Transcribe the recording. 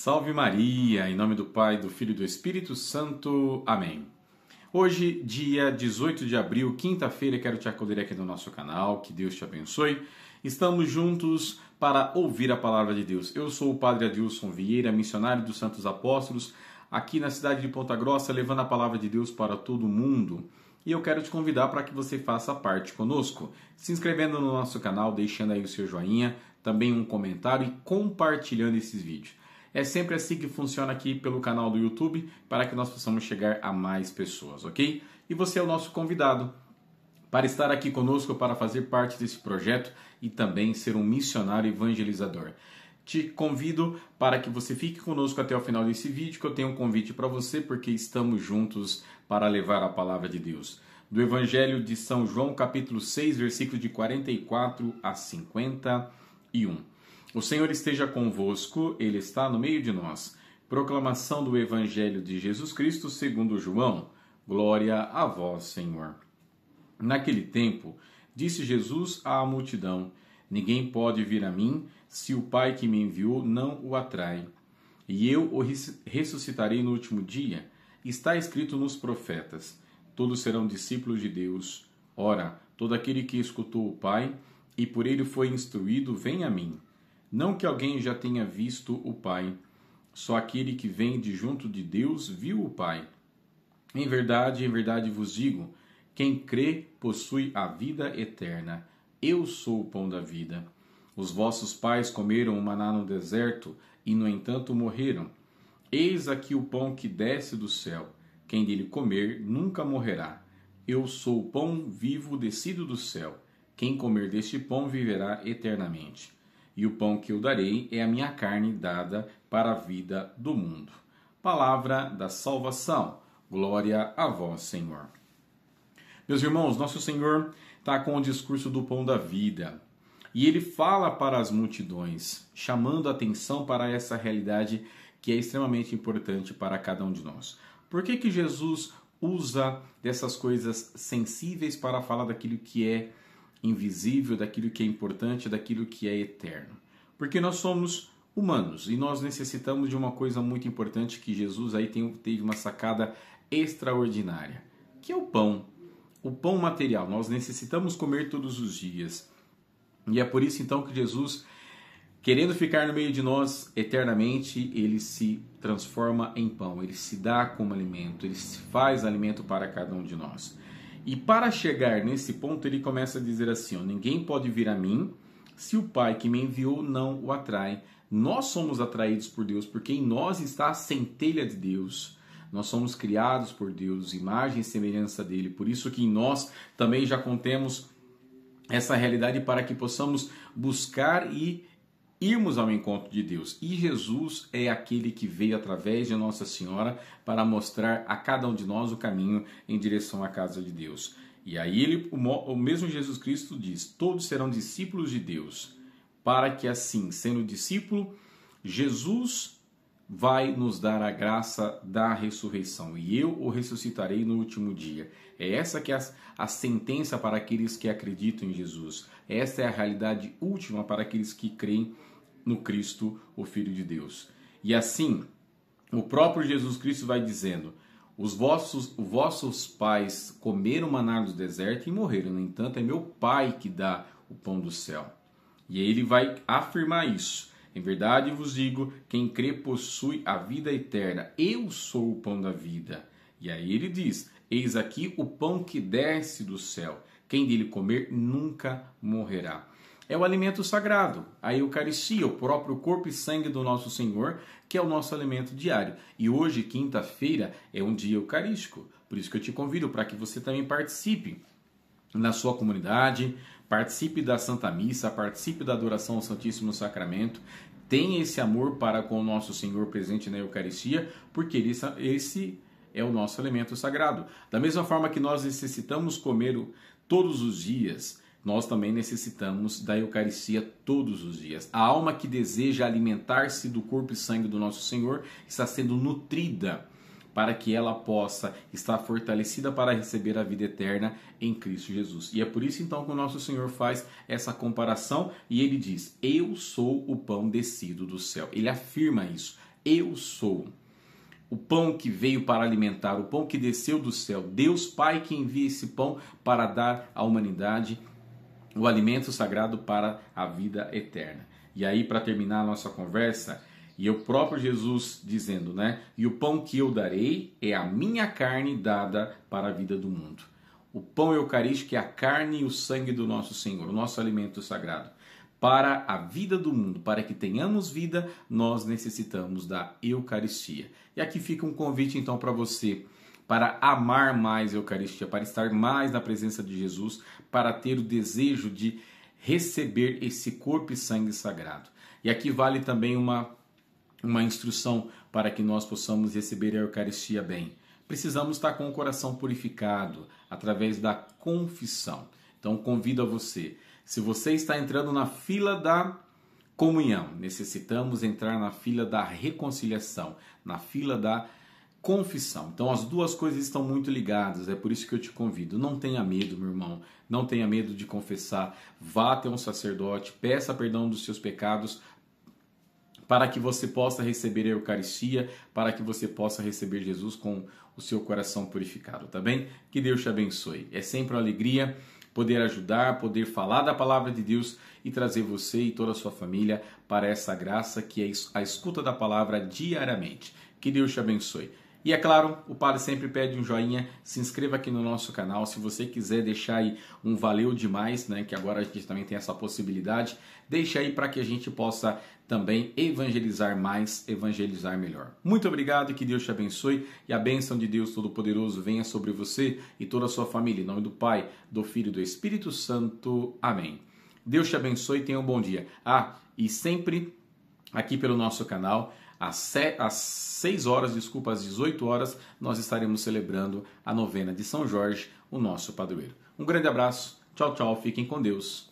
Salve Maria, em nome do Pai, do Filho e do Espírito Santo. Amém. Hoje, dia 18 de abril, quinta-feira, quero te acolher aqui no nosso canal. Que Deus te abençoe. Estamos juntos para ouvir a palavra de Deus. Eu sou o Padre Adilson Vieira, missionário dos Santos Apóstolos, aqui na cidade de Ponta Grossa, levando a palavra de Deus para todo mundo. E eu quero te convidar para que você faça parte conosco, se inscrevendo no nosso canal, deixando aí o seu joinha, também um comentário e compartilhando esses vídeos. É sempre assim que funciona aqui pelo canal do YouTube para que nós possamos chegar a mais pessoas, ok? E você é o nosso convidado para estar aqui conosco, para fazer parte desse projeto e também ser um missionário evangelizador. Te convido para que você fique conosco até o final desse vídeo, que eu tenho um convite para você, porque estamos juntos para levar a palavra de Deus. Do Evangelho de São João, capítulo 6, versículo de 44 a 51. O Senhor esteja convosco, Ele está no meio de nós. Proclamação do Evangelho de Jesus Cristo segundo João. Glória a vós, Senhor. Naquele tempo, disse Jesus à multidão: Ninguém pode vir a mim se o Pai que me enviou não o atrai. E eu o ressuscitarei no último dia. Está escrito nos profetas: Todos serão discípulos de Deus. Ora, todo aquele que escutou o Pai e por ele foi instruído, vem a mim. Não que alguém já tenha visto o Pai, só aquele que vem de junto de Deus viu o Pai. Em verdade, em verdade vos digo: quem crê possui a vida eterna. Eu sou o pão da vida. Os vossos pais comeram o maná no deserto e, no entanto, morreram. Eis aqui o pão que desce do céu. Quem dele comer nunca morrerá. Eu sou o pão vivo descido do céu. Quem comer deste pão viverá eternamente e o pão que eu darei é a minha carne dada para a vida do mundo. Palavra da salvação. Glória a vós, Senhor. Meus irmãos, nosso Senhor está com o discurso do pão da vida. E ele fala para as multidões, chamando a atenção para essa realidade que é extremamente importante para cada um de nós. Por que, que Jesus usa dessas coisas sensíveis para falar daquilo que é invisível, daquilo que é importante, daquilo que é eterno. Porque nós somos humanos e nós necessitamos de uma coisa muito importante que Jesus aí tem, teve uma sacada extraordinária, que é o pão. O pão material, nós necessitamos comer todos os dias. E é por isso então que Jesus, querendo ficar no meio de nós eternamente, ele se transforma em pão, ele se dá como alimento, ele se faz alimento para cada um de nós. E para chegar nesse ponto, ele começa a dizer assim: ó, ninguém pode vir a mim se o Pai que me enviou não o atrai. Nós somos atraídos por Deus, porque em nós está a centelha de Deus. Nós somos criados por Deus, imagem e semelhança dele. Por isso que em nós também já contemos essa realidade para que possamos buscar e irmos ao encontro de Deus. E Jesus é aquele que veio através de Nossa Senhora para mostrar a cada um de nós o caminho em direção à casa de Deus. E aí ele, o mesmo Jesus Cristo diz: "Todos serão discípulos de Deus", para que assim, sendo discípulo, Jesus vai nos dar a graça da ressurreição e eu o ressuscitarei no último dia. É essa que é a, sentença para aqueles que acreditam em Jesus. Esta é a realidade última para aqueles que creem no Cristo, o Filho de Deus. E assim, o próprio Jesus Cristo vai dizendo: os vossos, os vossos pais comeram maná do deserto e morreram. No entanto, é meu Pai que dá o pão do céu. E ele vai afirmar isso. Em verdade vos digo: quem crê possui a vida eterna. Eu sou o pão da vida. E aí ele diz: Eis aqui o pão que desce do céu. Quem dele comer nunca morrerá. É o alimento sagrado, a Eucaristia, o próprio corpo e sangue do nosso Senhor, que é o nosso alimento diário. E hoje, quinta-feira, é um dia eucarístico. Por isso que eu te convido para que você também participe na sua comunidade, participe da Santa Missa, participe da adoração ao Santíssimo Sacramento, tenha esse amor para com o nosso Senhor presente na Eucaristia, porque esse é o nosso alimento sagrado. Da mesma forma que nós necessitamos comer todos os dias, nós também necessitamos da Eucaristia todos os dias. A alma que deseja alimentar-se do corpo e sangue do nosso Senhor está sendo nutrida para que ela possa estar fortalecida para receber a vida eterna em Cristo Jesus. E é por isso então que o nosso Senhor faz essa comparação e ele diz: Eu sou o pão descido do céu. Ele afirma isso. Eu sou o pão que veio para alimentar, o pão que desceu do céu, Deus Pai que envia esse pão para dar à humanidade o alimento sagrado para a vida eterna. E aí, para terminar a nossa conversa, e o próprio Jesus dizendo, né? E o pão que eu darei é a minha carne dada para a vida do mundo. O pão eucarístico é a carne e o sangue do nosso Senhor, o nosso alimento sagrado. Para a vida do mundo, para que tenhamos vida, nós necessitamos da Eucaristia. E aqui fica um convite então para você para amar mais a Eucaristia, para estar mais na presença de Jesus, para ter o desejo de receber esse corpo e sangue sagrado. E aqui vale também uma uma instrução para que nós possamos receber a Eucaristia bem. Precisamos estar com o coração purificado através da confissão. Então convido a você, se você está entrando na fila da comunhão, necessitamos entrar na fila da reconciliação, na fila da confissão. Então as duas coisas estão muito ligadas, é por isso que eu te convido. Não tenha medo, meu irmão, não tenha medo de confessar. Vá até um sacerdote, peça perdão dos seus pecados para que você possa receber a Eucaristia, para que você possa receber Jesus com o seu coração purificado, tá bem? Que Deus te abençoe. É sempre uma alegria poder ajudar, poder falar da palavra de Deus e trazer você e toda a sua família para essa graça que é a escuta da palavra diariamente. Que Deus te abençoe. E é claro, o padre sempre pede um joinha, se inscreva aqui no nosso canal, se você quiser deixar aí um valeu demais, né, que agora a gente também tem essa possibilidade, deixa aí para que a gente possa também evangelizar mais, evangelizar melhor. Muito obrigado, que Deus te abençoe e a bênção de Deus Todo-Poderoso venha sobre você e toda a sua família, em nome do Pai, do Filho e do Espírito Santo. Amém. Deus te abençoe e tenha um bom dia. Ah, e sempre aqui pelo nosso canal, às, às 6 horas, desculpa, às 18 horas, nós estaremos celebrando a novena de São Jorge, o nosso padroeiro. Um grande abraço, tchau, tchau, fiquem com Deus.